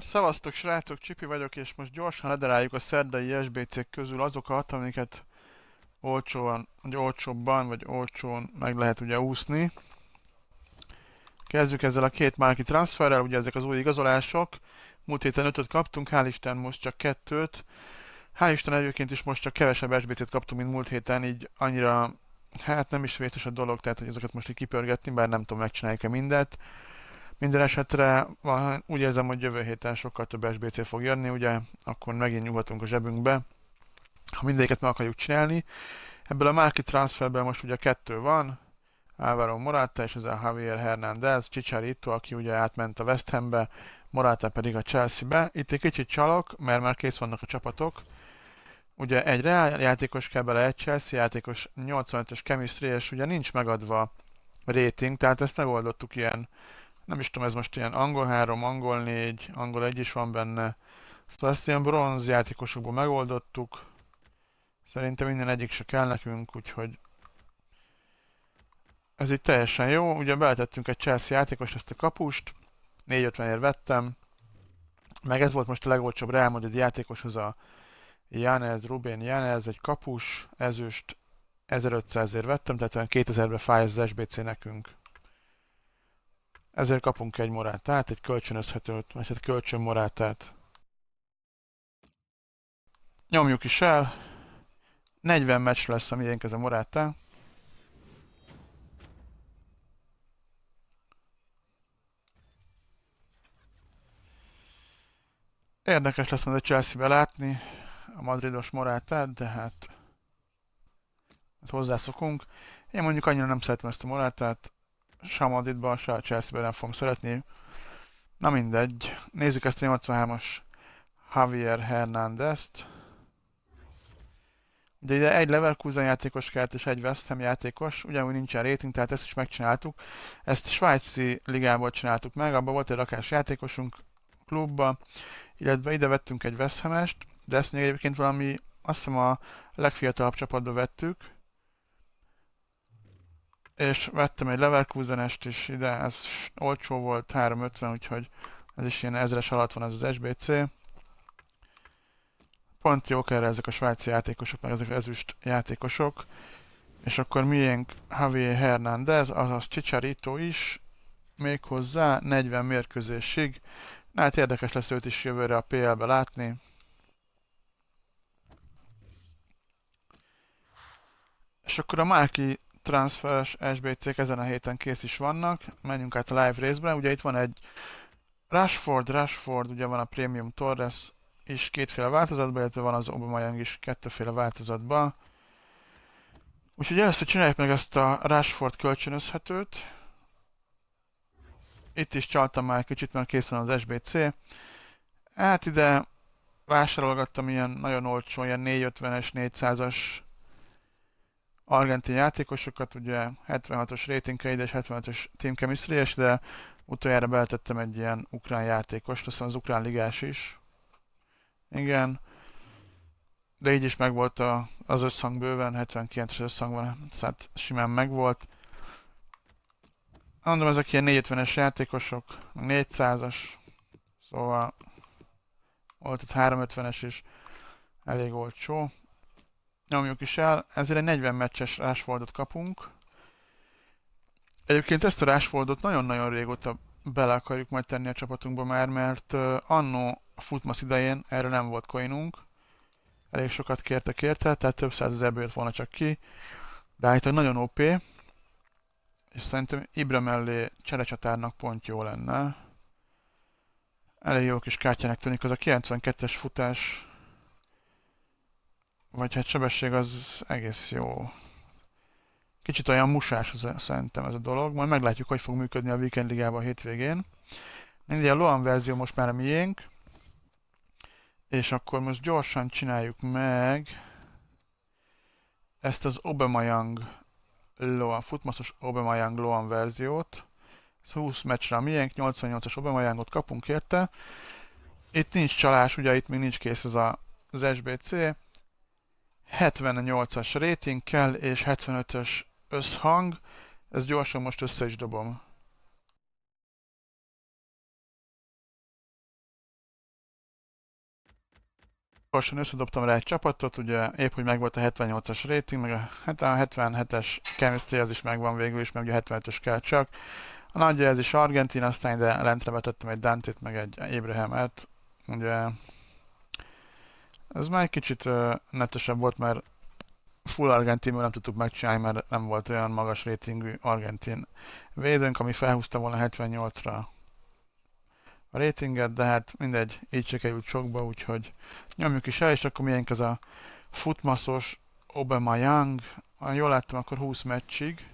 Szevasztok srácok, Csipi vagyok, és most gyorsan lederáljuk a szerdai SBC közül azokat, amiket olcsóan, vagy olcsóbban, vagy olcsón meg lehet ugye úszni. Kezdjük ezzel a két márki transferrel, ugye ezek az új igazolások. Múlt héten 5 kaptunk, hál' Isten most csak kettőt. Hál' Isten egyébként is most csak kevesebb SBC-t kaptunk, mint múlt héten, így annyira, hát nem is vészes a dolog, tehát hogy ezeket most így kipörgetni, bár nem tudom, megcsinálják e mindet. Minden esetre úgy érzem, hogy jövő héten sokkal több SBC fog jönni, ugye, akkor megint nyugatunk a zsebünkbe, ha mindegyiket meg akarjuk csinálni. Ebből a Márki transferben most ugye kettő van, Álvaro Morata és ez a Javier Hernández, Chicharito, aki ugye átment a West Hambe, Morata pedig a Chelsea-be. Itt egy kicsit csalok, mert már kész vannak a csapatok. Ugye egy Real játékos kell bele, egy Chelsea játékos, 85-ös chemistry, és ugye nincs megadva rating, tehát ezt megoldottuk ilyen nem is tudom, ez most ilyen angol 3, angol 4, angol 1 is van benne. Szóval ezt ilyen bronz játékosokból megoldottuk. Szerintem minden egyik se kell nekünk, úgyhogy ez itt teljesen jó. Ugye beletettünk egy Chelsea játékost, ezt a kapust. 4.50-ért vettem. Meg ez volt most a legolcsóbb Real Madrid játékoshoz a Janez, Rubén, Janez, egy kapus, ezüst, 1500-ért vettem, tehát olyan 2000-be fáj az SBC nekünk. Ezért kapunk egy morátát, egy kölcsönözhetőt, vagy egy hát kölcsönmorátát. Nyomjuk is el. 40 meccs lesz a miénk ez a morátá. Érdekes lesz majd a Chelsea-be látni a madridos morátát, de hát, hát hozzászokunk. Én mondjuk annyira nem szeretem ezt a morátát, se a Madridban, se a Chelsea-ben nem fogom szeretni. Na mindegy, nézzük ezt a 83-as Javier Hernández-t. De ide egy Leverkusen játékos kellett és egy West Ham játékos, ugyanúgy nincsen rating, tehát ezt is megcsináltuk. Ezt a svájci ligából csináltuk meg, abban volt egy rakás játékosunk klubba, illetve ide vettünk egy West Ham-est, de ezt még egyébként valami, azt hiszem a legfiatalabb csapatba vettük, és vettem egy Leverkusenest is ide, ez olcsó volt, 350, úgyhogy ez is ilyen ezres alatt van ez az SBC. Pont jók erre ezek a svájci játékosok, meg ezek az ezüst játékosok. És akkor miénk Javier Hernández, azaz Chicharito is, méghozzá 40 mérkőzésig. Na, hát érdekes lesz őt is jövőre a PL-be látni. És akkor a Márki transferes SBC-k ezen a héten kész is vannak. Menjünk át a live részbe. Ugye itt van egy Rashford, Rashford, ugye van a Premium Torres is kétféle változatban, illetve van az Aubameyang is kettőféle változatban. Úgyhogy először csináljuk meg ezt a Rashford kölcsönözhetőt. Itt is csaltam már kicsit, mert kész van az SBC. Hát ide vásárolgattam ilyen nagyon olcsó, ilyen 450-es, 400-as argentin játékosokat, ugye 76-os rating és 75-ös team chemistry és de utoljára beletettem egy ilyen ukrán játékost, aztán az ukrán ligás is. Igen. De így is megvolt a, az összhang bőven, 79-es összhangban, tehát simán megvolt. Mondom, ezek ilyen 450-es játékosok, 400-as, szóval volt itt 350-es is, elég olcsó. Nyomjuk is el, ezért egy 40 meccses Rashfordot kapunk. Egyébként ezt a Rashfordot nagyon-nagyon régóta bele akarjuk majd tenni a csapatunkba már, mert annó a futmasz idején erre nem volt coinunk. Elég sokat kértek érte, tehát több százezerből jött volna csak ki. De állítólag nagyon OP. És szerintem Ibra mellé cserecsatárnak pont jó lenne. Elég jó kis kártyának tűnik az a 92-es futás vagy hát sebesség az egész jó. Kicsit olyan musás az, szerintem ez a dolog. Majd meglátjuk, hogy fog működni a Weekend Ligában a hétvégén. Mindig a Loan verzió most már a miénk. És akkor most gyorsan csináljuk meg ezt az Obemayang Loan, futmaszos Obemayang Loan verziót. Ez 20 meccsre a miénk, 88-as Obemayangot kapunk érte. Itt nincs csalás, ugye itt még nincs kész ez a, az SBC. 78-as rating kell, és 75-ös összhang. Ezt gyorsan most össze is dobom. Gyorsan összedobtam rá egy csapatot, ugye épp, hogy megvolt a 78-as rating, meg a, 77-es hát chemistry az is megvan végül is, meg ugye a 75-ös kell csak. A nagy ez is Argentin, aztán ide lentre betettem egy Dante-t meg egy Abraham-et. Ugye ez már egy kicsit uh, netesebb volt, mert full argentinből nem tudtuk megcsinálni, mert nem volt olyan magas rétingű argentin védőnk, ami felhúzta volna 78-ra a rétinget, de hát mindegy, így se került sokba, úgyhogy nyomjuk is el, és akkor miénk ez a futmaszos Obama Young, ha jól láttam, akkor 20 meccsig.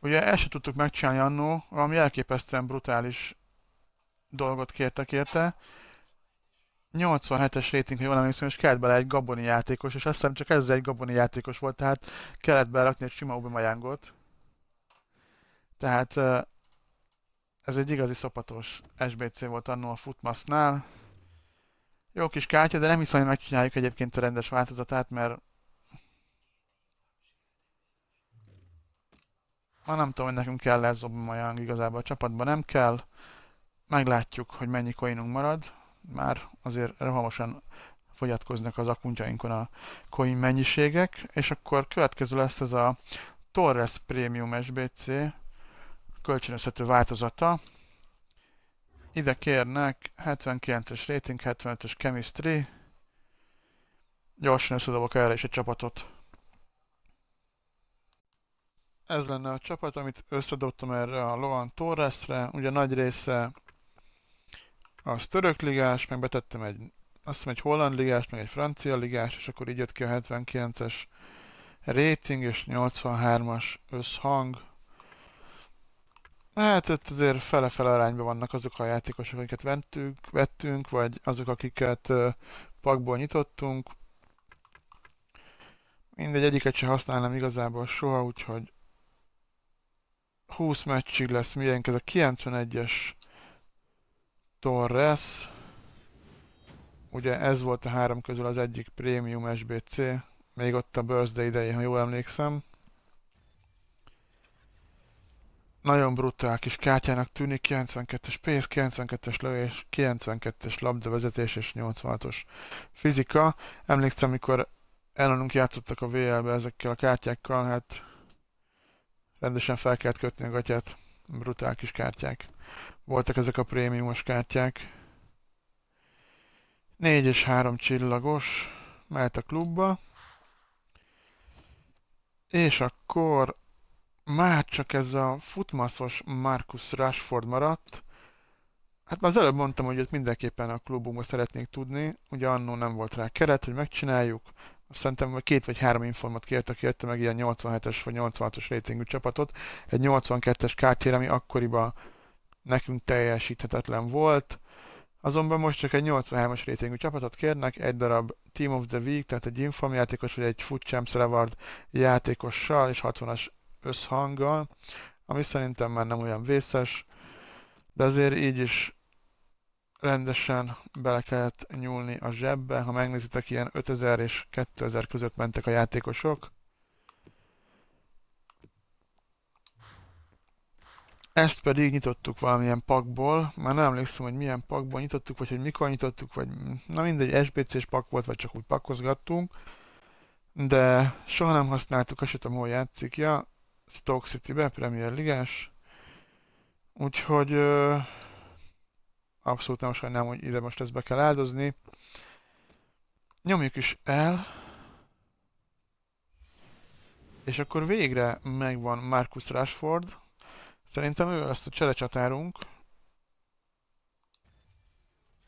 Ugye el se tudtuk megcsinálni annó, valami elképesztően brutális dolgot kértek érte. 87-es rating, jól emlékszem, és kellett bele egy gaboni játékos, és azt hiszem csak ez egy gaboni játékos volt, tehát kellett belerakni egy sima Ubimayangot. Tehát ez egy igazi szopatos SBC volt annó a Futmasznál. Jó kis kártya, de nem hiszem, hogy megcsináljuk egyébként a rendes változatát, mert Ma ah, nem tudom, hogy nekünk kell ez Zobumayang, igazából a csapatban nem kell meglátjuk, hogy mennyi coinunk marad. Már azért rohamosan fogyatkoznak az akuntjainkon a coin mennyiségek, és akkor következő lesz ez a Torres Premium SBC kölcsönözhető változata. Ide kérnek 79-es rating, 75-ös chemistry. Gyorsan összedobok erre is egy csapatot. Ez lenne a csapat, amit összedobtam erre a Loan Torresre. Ugye nagy része az török ligás, meg betettem egy, azt hiszem egy holland ligás, meg egy francia ligás, és akkor így jött ki a 79-es rating és 83-as összhang. Hát ott azért fele-fele arányban vannak azok a játékosok, akiket vettünk, vettünk vagy azok, akiket pakból nyitottunk. Mindegy, egyiket sem használnám igazából soha, úgyhogy 20 meccsig lesz milyen ez a 91-es Torres. Ugye ez volt a három közül az egyik prémium SBC, még ott a Birthday idején, ha jól emlékszem. Nagyon brutál kis kártyának tűnik, 92-es pénz, 92-es lövés, 92-es labdavezetés és 86-os fizika. Emlékszem, mikor ellenünk játszottak a VL-be ezekkel a kártyákkal, hát rendesen fel kellett kötni a gatyát. Brutál kis kártyák voltak ezek a prémiumos kártyák. 4 és 3 csillagos mehet a klubba. És akkor már csak ez a futmaszos Marcus Rashford maradt. Hát már az előbb mondtam, hogy ezt mindenképpen a klubunkba szeretnénk tudni. Ugye annó nem volt rá keret, hogy megcsináljuk. Azt szerintem két vagy három informat kért, aki jött meg ilyen 87-es vagy 86-os rétingű csapatot. Egy 82-es kártyára, ami akkoriban nekünk teljesíthetetlen volt, azonban most csak egy 83-as rétingű csapatot kérnek, egy darab Team of the Week, tehát egy infam játékos, vagy egy Foot Champs Reward játékossal és 60-as összhanggal, ami szerintem már nem olyan vészes, de azért így is rendesen bele kellett nyúlni a zsebbe. Ha megnézitek, ilyen 5000 és 2000 között mentek a játékosok. Ezt pedig nyitottuk valamilyen pakból, már nem emlékszem, hogy milyen pakból nyitottuk, vagy hogy mikor nyitottuk, vagy na mindegy, SBC-s pak volt, vagy csak úgy pakkozgattunk, de soha nem használtuk, azt sem hol játszik, ja, Stoke City-be, Premier Ligás, úgyhogy ö, abszolút nem sajnálom, hogy ide most ezt be kell áldozni. Nyomjuk is el, és akkor végre megvan Marcus Rashford, Szerintem ő lesz a cselecsatárunk.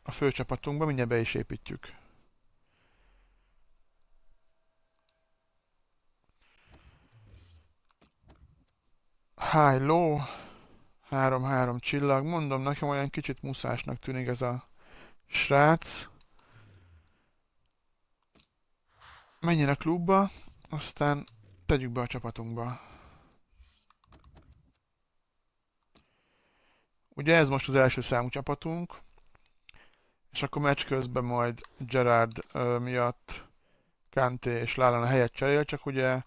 A főcsapatunkba mindjárt be is építjük. High low. 3-3 csillag. Mondom, nekem olyan kicsit muszásnak tűnik ez a srác. Menjen a klubba, aztán tegyük be a csapatunkba. Ugye ez most az első számú csapatunk, és akkor meccs közben majd Gerard ö, miatt Kanté és Lallana helyet cserél, csak ugye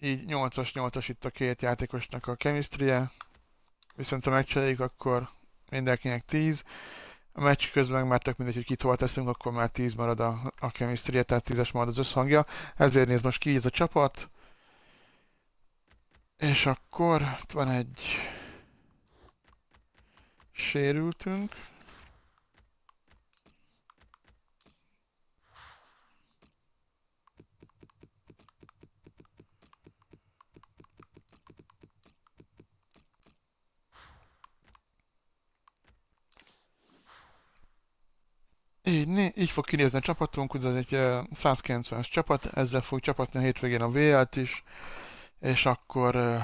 így 8-as, 8-as itt a két játékosnak a chemistrie, viszont ha megcseréljük, akkor mindenkinek 10. A meccs közben már tök mindegy, hogy kit hova teszünk, akkor már 10 marad a, a chemistry tehát 10-es marad az összhangja. Ezért néz most ki ez a csapat. És akkor itt van egy sérültünk. Így, né, így fog kinézni a csapatunk, ugye ez egy 190-es csapat, ezzel fog csapatni a hétvégén a VL-t is, és akkor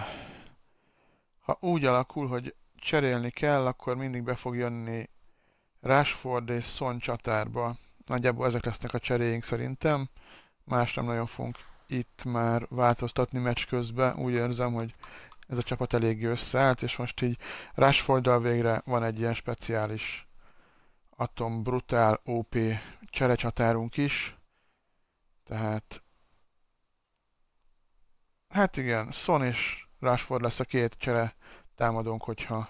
ha úgy alakul, hogy cserélni kell, akkor mindig be fog jönni Rashford és Son csatárba. Nagyjából ezek lesznek a cseréink szerintem. Más nem nagyon fogunk itt már változtatni meccs közben. Úgy érzem, hogy ez a csapat eléggé összeállt, és most így Rashforddal végre van egy ilyen speciális Atom Brutál OP cserecsatárunk is. Tehát hát igen, Son és Rashford lesz a két csere támadunk, hogyha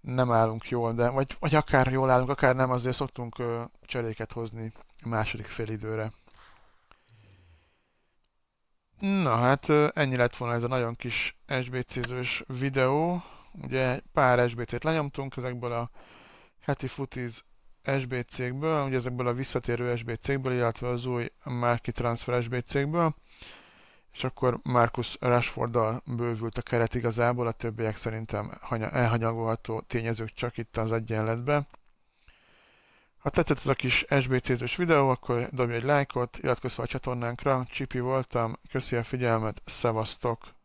nem állunk jól, de vagy, vagy akár jól állunk, akár nem, azért szoktunk ö, cseréket hozni a második fél időre. Na hát ö, ennyi lett volna ez a nagyon kis SBC-zős videó. Ugye pár SBC-t lenyomtunk ezekből a heti futiz SBC-kből, ugye ezekből a visszatérő SBC-kből, illetve az új Market Transfer SBC-kből és akkor Marcus Rashforddal bővült a keret igazából, a többiek szerintem elhanyagolható tényezők csak itt az egyenletben. Ha tetszett ez a kis SBC-zős videó, akkor dobj egy lájkot, iratkozz fel a csatornánkra, Csipi voltam, köszi a figyelmet, szevasztok!